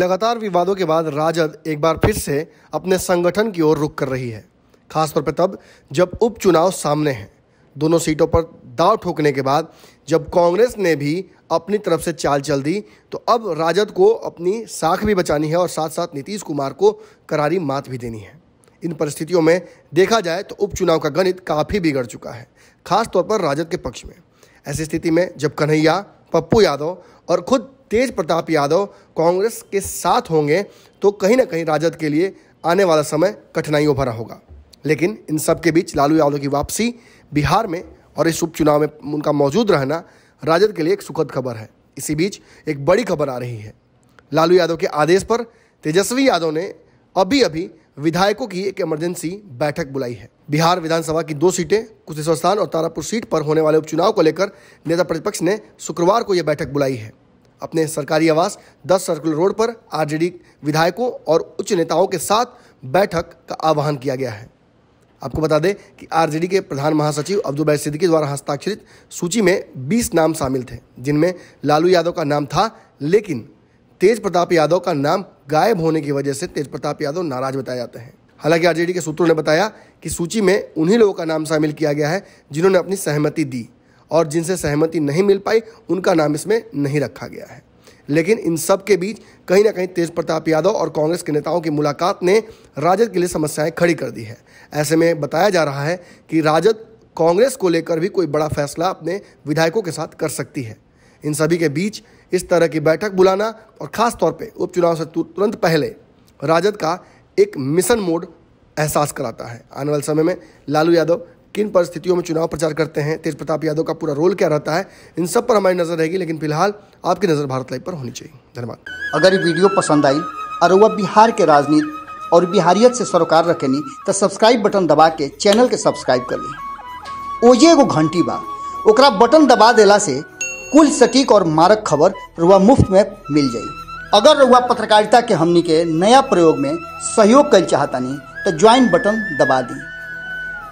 लगातार विवादों के बाद राजद एक बार फिर से अपने संगठन की ओर रुख कर रही है खासतौर पर तब जब उपचुनाव सामने हैं दोनों सीटों पर दाव ठोकने के बाद जब कांग्रेस ने भी अपनी तरफ से चाल चल दी तो अब राजद को अपनी साख भी बचानी है और साथ साथ नीतीश कुमार को करारी मात भी देनी है इन परिस्थितियों में देखा जाए तो उपचुनाव का गणित काफ़ी बिगड़ चुका है खासतौर पर राजद के पक्ष में ऐसी स्थिति में जब कन्हैया पप्पू यादव और खुद तेज प्रताप यादव कांग्रेस के साथ होंगे तो कहीं ना कहीं राजद के लिए आने वाला समय कठिनाइयों भरा होगा लेकिन इन सब के बीच लालू यादव की वापसी बिहार में और इस उपचुनाव में उनका मौजूद रहना राजद के लिए एक सुखद खबर है इसी बीच एक बड़ी खबर आ रही है लालू यादव के आदेश पर तेजस्वी यादव ने अभी अभी विधायकों की एक इमरजेंसी बैठक बुलाई है बिहार विधानसभा की दो सीटें कुशेश्वर स्थान और तारापुर सीट पर होने वाले उपचुनाव को लेकर नेता प्रतिपक्ष ने शुक्रवार को यह बैठक बुलाई है अपने सरकारी आवास दस सर्कल रोड पर आरजेडी विधायकों और उच्च नेताओं के साथ बैठक का आह्वान किया गया है आपको बता दें कि आरजेडी के प्रधान महासचिव अब्दुल सिद्दीकी द्वारा हस्ताक्षरित सूची में 20 नाम शामिल थे जिनमें लालू यादव का नाम था लेकिन तेज प्रताप यादव का नाम गायब होने की वजह से तेज प्रताप यादव नाराज बताए जाते हैं हालांकि आरजेडी के सूत्रों ने बताया कि सूची में उन्हीं लोगों का नाम शामिल किया गया है जिन्होंने अपनी सहमति दी और जिनसे सहमति नहीं मिल पाई उनका नाम इसमें नहीं रखा गया है लेकिन इन सब के बीच कहीं ना कहीं तेज प्रताप यादव और कांग्रेस के नेताओं की मुलाकात ने राजद के लिए समस्याएं खड़ी कर दी है ऐसे में बताया जा रहा है कि राजद कांग्रेस को लेकर भी कोई बड़ा फैसला अपने विधायकों के साथ कर सकती है इन सभी के बीच इस तरह की बैठक बुलाना और खास तौर पे उपचुनाव से तुरंत पहले राजद का एक मिशन मोड एहसास कराता है आने वाले समय में लालू यादव किन परिस्थितियों में चुनाव प्रचार करते हैं तेज प्रताप यादव का पूरा रोल क्या रहता है इन सब पर हमारी नज़र रहेगी लेकिन फिलहाल आपकी नज़र भारत लाइव पर होनी चाहिए धन्यवाद अगर ये वीडियो पसंद आई और वह बिहार के राजनीति और बिहारियत से सरोकार रखेनी तो सब्सक्राइब बटन दबा के चैनल के सब्सक्राइब कर ली ओजे एगो घंटी बा ओकरा बटन दबा देला से कुल सटीक और मारक खबर रुआ मुफ्त में मिल जाए अगर रुआ पत्रकारिता के हमनी के नया प्रयोग में सहयोग कर चाहतानी तो ज्वाइन बटन दबा दी